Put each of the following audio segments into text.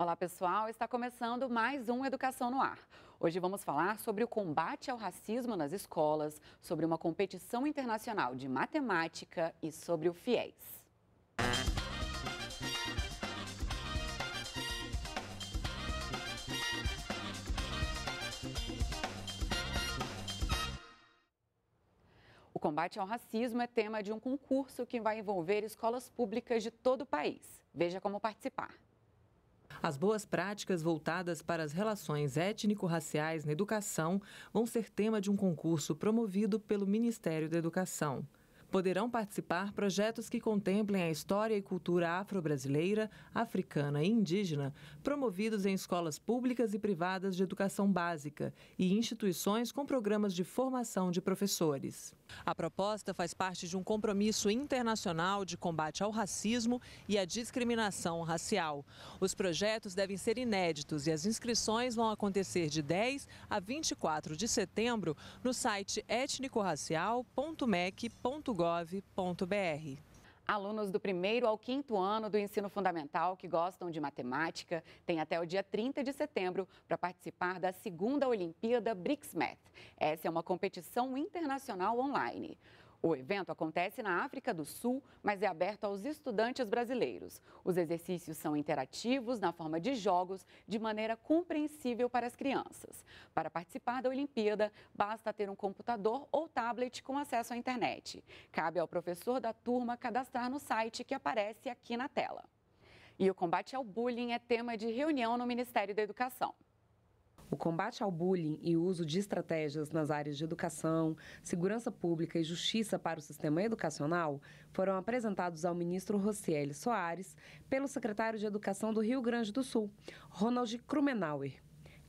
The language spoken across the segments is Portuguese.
Olá, pessoal. Está começando mais um Educação no Ar. Hoje vamos falar sobre o combate ao racismo nas escolas, sobre uma competição internacional de matemática e sobre o FIES. O combate ao racismo é tema de um concurso que vai envolver escolas públicas de todo o país. Veja como participar. As boas práticas voltadas para as relações étnico-raciais na educação vão ser tema de um concurso promovido pelo Ministério da Educação poderão participar projetos que contemplem a história e cultura afro-brasileira, africana e indígena, promovidos em escolas públicas e privadas de educação básica e instituições com programas de formação de professores. A proposta faz parte de um compromisso internacional de combate ao racismo e à discriminação racial. Os projetos devem ser inéditos e as inscrições vão acontecer de 10 a 24 de setembro no site étnico-racial.mec.gov. Alunos do primeiro ao quinto ano do ensino fundamental que gostam de matemática têm até o dia 30 de setembro para participar da segunda Olimpíada BRICS Math. Essa é uma competição internacional online. O evento acontece na África do Sul, mas é aberto aos estudantes brasileiros. Os exercícios são interativos na forma de jogos, de maneira compreensível para as crianças. Para participar da Olimpíada, basta ter um computador ou tablet com acesso à internet. Cabe ao professor da turma cadastrar no site que aparece aqui na tela. E o combate ao bullying é tema de reunião no Ministério da Educação. O combate ao bullying e o uso de estratégias nas áreas de educação, segurança pública e justiça para o sistema educacional foram apresentados ao ministro Rocieli Soares pelo secretário de Educação do Rio Grande do Sul, Ronald Krumenauer.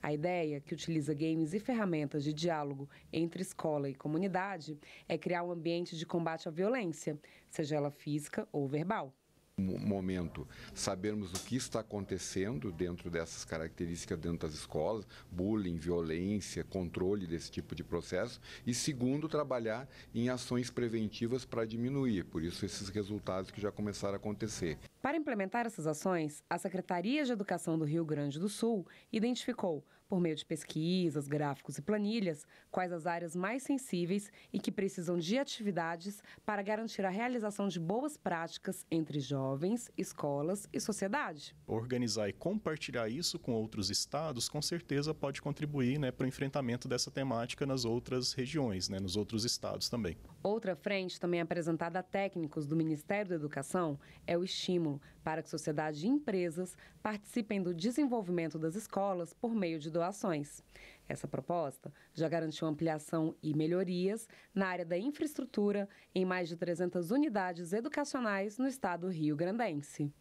A ideia, que utiliza games e ferramentas de diálogo entre escola e comunidade, é criar um ambiente de combate à violência, seja ela física ou verbal momento sabermos o que está acontecendo dentro dessas características dentro das escolas, bullying, violência, controle desse tipo de processo e segundo trabalhar em ações preventivas para diminuir, por isso esses resultados que já começaram a acontecer. Para implementar essas ações, a Secretaria de Educação do Rio Grande do Sul identificou, por meio de pesquisas, gráficos e planilhas, quais as áreas mais sensíveis e que precisam de atividades para garantir a realização de boas práticas entre jovens, escolas e sociedade. Organizar e compartilhar isso com outros estados, com certeza pode contribuir né, para o enfrentamento dessa temática nas outras regiões, né, nos outros estados também. Outra frente também apresentada a técnicos do Ministério da Educação é o estímulo estímulo para que sociedade e empresas participem do desenvolvimento das escolas por meio de doações. Essa proposta já garantiu ampliação e melhorias na área da infraestrutura em mais de 300 unidades educacionais no estado rio-grandense.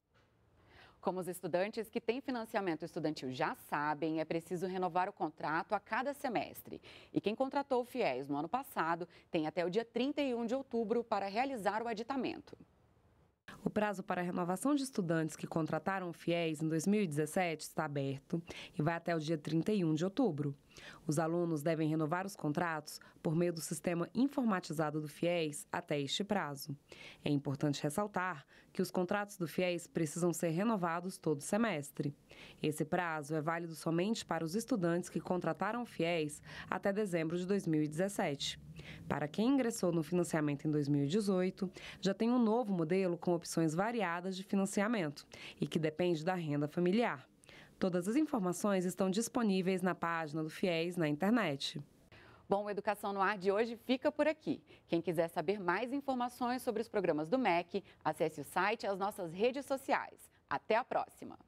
Como os estudantes que têm financiamento estudantil já sabem, é preciso renovar o contrato a cada semestre. E quem contratou o FIES no ano passado tem até o dia 31 de outubro para realizar o aditamento. O prazo para a renovação de estudantes que contrataram o FIES em 2017 está aberto e vai até o dia 31 de outubro. Os alunos devem renovar os contratos por meio do sistema informatizado do FIES até este prazo. É importante ressaltar que os contratos do FIES precisam ser renovados todo semestre. Esse prazo é válido somente para os estudantes que contrataram o FIES até dezembro de 2017. Para quem ingressou no financiamento em 2018, já tem um novo modelo com opções variadas de financiamento e que depende da renda familiar. Todas as informações estão disponíveis na página do FIES na internet. Bom, Educação no Ar de hoje fica por aqui. Quem quiser saber mais informações sobre os programas do MEC, acesse o site e as nossas redes sociais. Até a próxima!